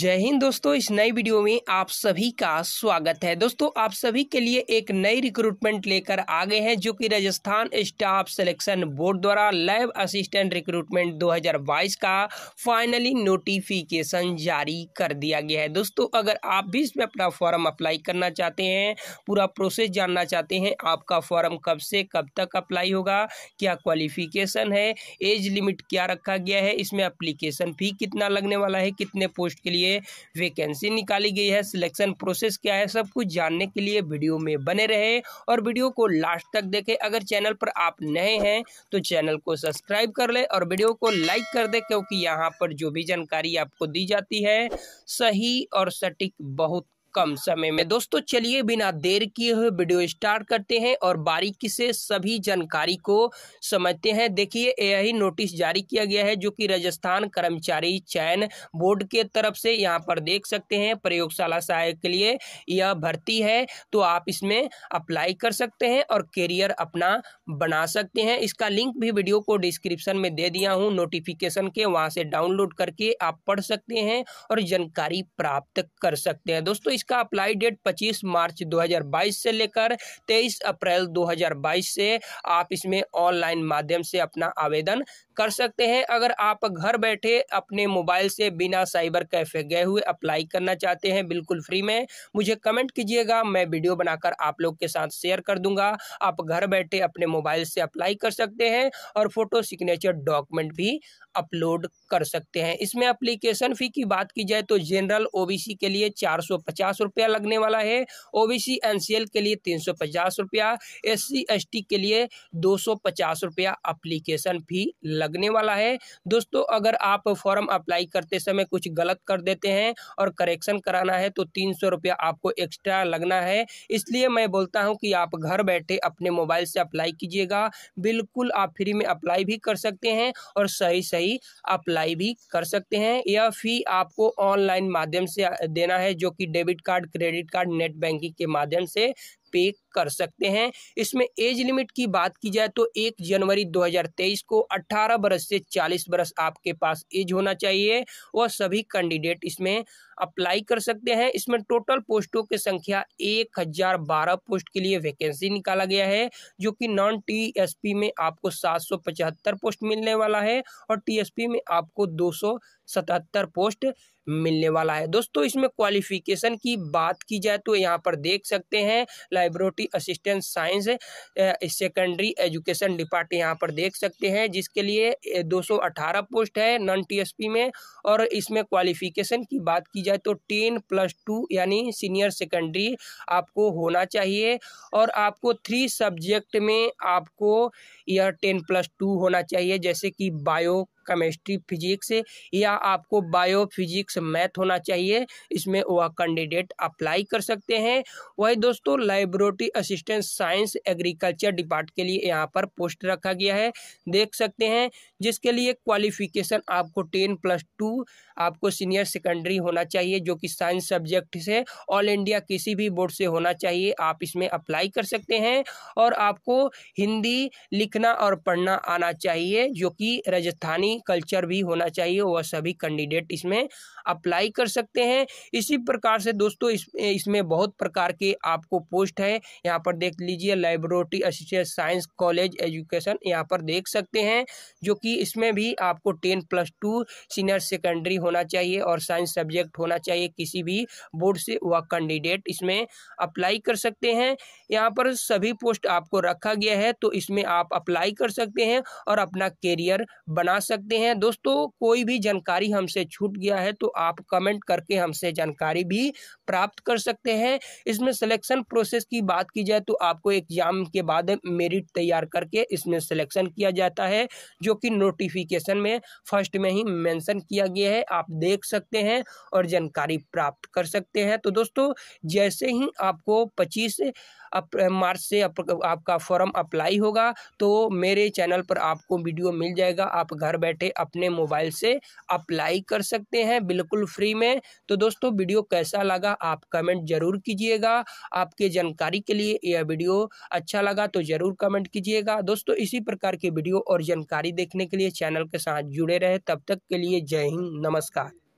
जय हिंद दोस्तों इस नई वीडियो में आप सभी का स्वागत है दोस्तों आप सभी के लिए एक नई रिक्रूटमेंट लेकर आ गए हैं जो कि राजस्थान स्टाफ सिलेक्शन बोर्ड द्वारा लैब असिस्टेंट रिक्रूटमेंट 2022 का फाइनली नोटिफिकेशन जारी कर दिया गया है दोस्तों अगर आप भी इसमें अपना फॉर्म अप्लाई करना चाहते हैं पूरा प्रोसेस जानना चाहते हैं आपका फॉर्म कब से कब तक अप्लाई होगा क्या क्वालिफिकेशन है एज लिमिट क्या रखा गया है इसमें अप्लीकेशन फी कितना लगने वाला है कितने पोस्ट के लिए लिए वैकेंसी निकाली गई है सिलेक्शन प्रोसेस क्या है सब कुछ जानने के लिए वीडियो में बने रहे और वीडियो को लास्ट तक देखें अगर चैनल पर आप नए हैं तो चैनल को सब्सक्राइब कर लें और वीडियो को लाइक कर दें क्योंकि यहाँ पर जो भी जानकारी आपको दी जाती है सही और सटीक बहुत कम समय में दोस्तों चलिए बिना देर किए हुए वीडियो स्टार्ट करते हैं और बारीकी से सभी जानकारी को समझते हैं देखिए यही नोटिस जारी किया गया है जो कि राजस्थान कर्मचारी चयन बोर्ड के तरफ से यहाँ पर देख सकते हैं प्रयोगशाला सहायक के लिए यह भर्ती है तो आप इसमें अप्लाई कर सकते हैं और करियर अपना बना सकते हैं इसका लिंक भी वीडियो को डिस्क्रिप्शन में दे दिया हूँ नोटिफिकेशन के वहाँ से डाउनलोड करके आप पढ़ सकते हैं और जानकारी प्राप्त कर सकते हैं दोस्तों इसका अप्लाई डेट 25 मार्च 2022 से लेकर 23 अप्रैल 2022 से आप इसमें ऑनलाइन माध्यम से अपना आवेदन कर सकते हैं अगर आप घर बैठे अपने मोबाइल से बिना साइबर कैफे गए हुए अप्लाई करना चाहते हैं बिल्कुल फ्री में मुझे कमेंट कीजिएगा मैं वीडियो बनाकर आप लोग के साथ शेयर कर दूंगा आप घर बैठे अपने मोबाइल से अप्लाई कर सकते हैं और फोटो सिग्नेचर डॉक्यूमेंट भी अपलोड कर सकते हैं इसमें अप्लीकेशन फ़ी की बात की जाए तो जनरल ओबीसी के लिए चार सौ पचास रुपया लगने वाला है ओबीसी एनसीएल के लिए तीन सौ पचास रुपया एस सी के लिए दो सौ पचास रुपया अप्लीकेशन फी लगने वाला है दोस्तों अगर आप फॉर्म अप्लाई करते समय कुछ गलत कर देते हैं और करेक्शन कराना है तो तीन सौ रुपया आपको एक्स्ट्रा लगना है इसलिए मैं बोलता हूँ कि आप घर बैठे अपने मोबाइल से अप्लाई कीजिएगा बिल्कुल आप फ्री में अप्लाई भी कर सकते हैं और सही सही अप्लाई भी कर सकते हैं यह फ़ी आपको ऑनलाइन माध्यम से देना है जो कि debit debit card credit card net banking के माध्यम से पे कर सकते हैं इसमें एज लिमिट की बात की जाए तो एक जनवरी 2023 को 18 बरस से 40 बरस आपके पास एज होना चाहिए वह सभी कैंडिडेट इसमें अप्लाई कर सकते हैं इसमें टोटल पोस्टों की संख्या एक हजार बारह पोस्ट के लिए वैकेंसी निकाला गया है जो कि नॉन टीएसपी में आपको सात सौ पचहत्तर पोस्ट मिलने वाला है और टीएसपी में आपको दो सौ सतहत्तर पोस्ट मिलने वाला है दोस्तों इसमें क्वालिफिकेशन की बात की जाए तो यहाँ पर देख सकते हैं laboratory deputy assistant science secondary education depart यहाँ पर देख सकते हैं जिसके लिए 218 पोस्ट है नॉन टीएसपी में और इसमें क्वालिफिकेशन की बात की जाए तो टेन प्लस टू यानी सीनियर सेकेंडरी आपको होना चाहिए और आपको थ्री सब्जेक्ट में आपको यह टेन प्लस टू होना चाहिए जैसे कि बायो केमिस्ट्री फिजिक्स या आपको बायो फिजिक्स मैथ होना चाहिए इसमें वह कैंडिडेट अप्लाई कर सकते हैं वही दोस्तों laboratory assistant science agriculture depart के लिए यहाँ पर पोस्ट रखा गया है देख सकते हैं जिसके लिए क्वालिफिकेशन आपको टेन प्लस टू आपको सीनियर सेकेंडरी होना चाहिए जो कि साइंस सब्जेक्ट से ऑल इंडिया किसी भी बोर्ड से होना चाहिए आप इसमें अप्लाई कर सकते हैं और आपको हिंदी लिखना और पढ़ना आना चाहिए जो कि राजस्थानी कंपनी कल्चर भी होना चाहिए वह सभी कैंडिडेट इसमें अप्लाई कर सकते हैं इसी प्रकार से दोस्तों इस इसमें बहुत प्रकार के आपको पोस्ट है यहाँ पर देख लीजिए laboratory assistant science college education यहाँ पर देख सकते हैं जो कि इसमें भी आपको ten plus two senior secondary होना चाहिए और साइंस सब्जेक्ट होना चाहिए किसी भी बोर्ड से वह कैंडिडेट इसमें अप्लाई कर सकते हैं यहाँ पर सभी पोस्ट आपको रखा गया है तो इसमें आप अप्लाई कर सकते हैं और अपना करियर बना सकते सकते हैं दोस्तों कोई भी जानकारी हमसे छूट गया है तो आप कमेंट करके हमसे जानकारी भी प्राप्त कर सकते हैं इसमें सिलेक्शन प्रोसेस की बात की जाए तो आपको एग्जाम के बाद मेरिट तैयार करके इसमें सिलेक्शन किया जाता है जो कि नोटिफिकेशन में फर्स्ट में ही मेंशन किया गया है आप देख सकते हैं और जानकारी प्राप्त कर सकते हैं तो दोस्तों जैसे ही आपको पच्चीस अप, मार्च से आपका फॉर्म अप्लाई होगा तो मेरे चैनल पर आपको वीडियो मिल जाएगा आप घर बैठे बैठे अपने मोबाइल से अप्लाई कर सकते हैं बिल्कुल फ्री में तो दोस्तों वीडियो कैसा लगा आप कमेंट जरूर कीजिएगा आपके जानकारी के लिए यह वीडियो अच्छा लगा तो ज़रूर कमेंट कीजिएगा दोस्तों इसी प्रकार की वीडियो और जानकारी देखने के लिए चैनल के साथ जुड़े रहे तब तक के लिए जय हिंद नमस्कार